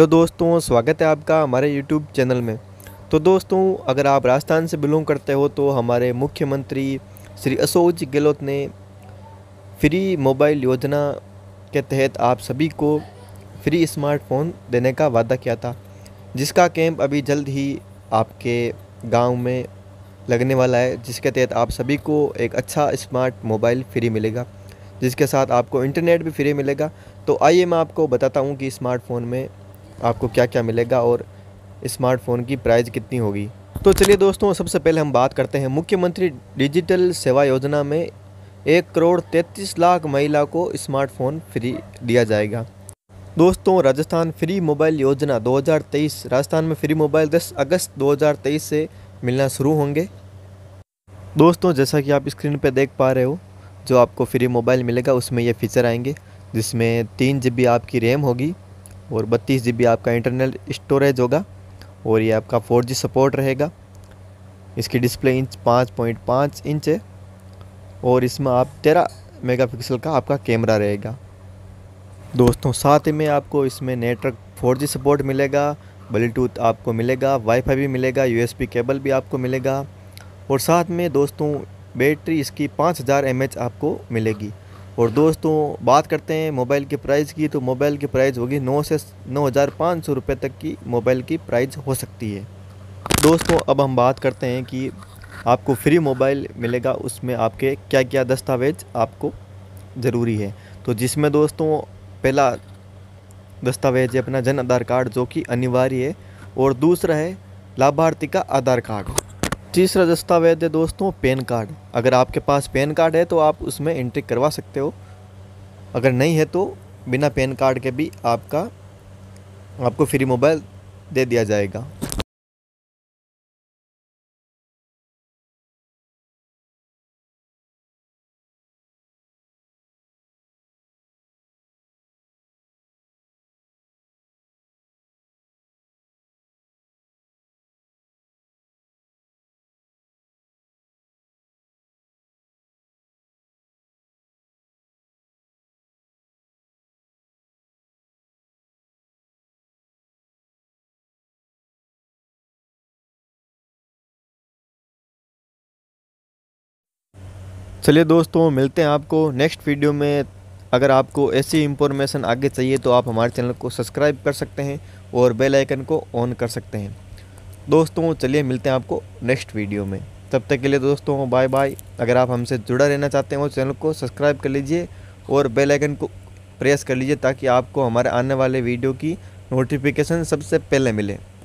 hello दोस्तों स्वागत है आपका हमारे यूट्यूब चैनल में तो दोस्तों अगर आप राजस्थान से बिलोंग करते हो तो हमारे मुख्यमंत्री श्री अशोक गहलोत ने फ्री मोबाइल योजना के तहत आप सभी को फ्री स्मार्टफोन देने का वादा किया था जिसका कैंप अभी जल्द ही आपके गांव में लगने वाला है जिसके तहत आप सभी को एक अच्छा स्मार्ट मोबाइल फ्री मिलेगा जिसके साथ आपको इंटरनेट भी फ्री मिलेगा तो आइए मैं आपको बताता हूँ कि स्मार्टफोन में आपको क्या क्या मिलेगा और स्मार्टफ़ोन की प्राइस कितनी होगी तो चलिए दोस्तों सबसे पहले हम बात करते हैं मुख्यमंत्री डिजिटल सेवा योजना में एक करोड़ तैंतीस लाख महिला को स्मार्टफ़ोन फ्री दिया जाएगा दोस्तों राजस्थान फ्री मोबाइल योजना 2023 राजस्थान में फ्री मोबाइल 10 अगस्त 2023 से मिलना शुरू होंगे दोस्तों जैसा कि आप स्क्रीन पर देख पा रहे हो जो आपको फ्री मोबाइल मिलेगा उसमें ये फीचर आएंगे जिसमें तीन जी आपकी रैम होगी और बत्तीस जी आपका इंटरनल स्टोरेज होगा और ये आपका फोर सपोर्ट रहेगा इसकी डिस्प्ले इंच पाँच पॉइंट पाँच इंच है और इसमें आप तेरह मेगापिक्सल का आपका कैमरा रहेगा दोस्तों साथ ही में आपको इसमें नेटवर्क फोर जी सपोर्ट मिलेगा ब्लूटूथ आपको मिलेगा वाईफाई भी मिलेगा यूएसबी केबल भी आपको मिलेगा और साथ में दोस्तों बैटरी इसकी 5000 हज़ार आपको मिलेगी और दोस्तों बात करते हैं मोबाइल के प्राइस की तो मोबाइल की प्राइस होगी नौ से नौ हज़ार पाँच सौ रुपये तक की मोबाइल की प्राइस हो सकती है दोस्तों अब हम बात करते हैं कि आपको फ्री मोबाइल मिलेगा उसमें आपके क्या क्या दस्तावेज़ आपको ज़रूरी है तो जिसमें दोस्तों पहला दस्तावेज़ है अपना जन आधार कार्ड जो कि अनिवार्य है और दूसरा है लाभार्थी का आधार कार्ड तीसरा दस्तावेज है दोस्तों पेन कार्ड अगर आपके पास पेन कार्ड है तो आप उसमें एंट्री करवा सकते हो अगर नहीं है तो बिना पेन कार्ड के भी आपका आपको फ्री मोबाइल दे दिया जाएगा चलिए दोस्तों मिलते हैं आपको नेक्स्ट वीडियो में अगर आपको ऐसी इंफॉर्मेशन आगे चाहिए तो आप हमारे चैनल को सब्सक्राइब कर सकते हैं और बेल आइकन को ऑन कर सकते हैं दोस्तों चलिए मिलते हैं आपको नेक्स्ट वीडियो में तब तक के लिए दोस्तों बाय बाय अगर आप हमसे जुड़ा रहना चाहते हैं तो चैनल को सब्सक्राइब कर लीजिए और बेल आइकन को प्रेस कर लीजिए ताकि आपको हमारे आने वाले वीडियो की नोटिफिकेशन सबसे पहले मिले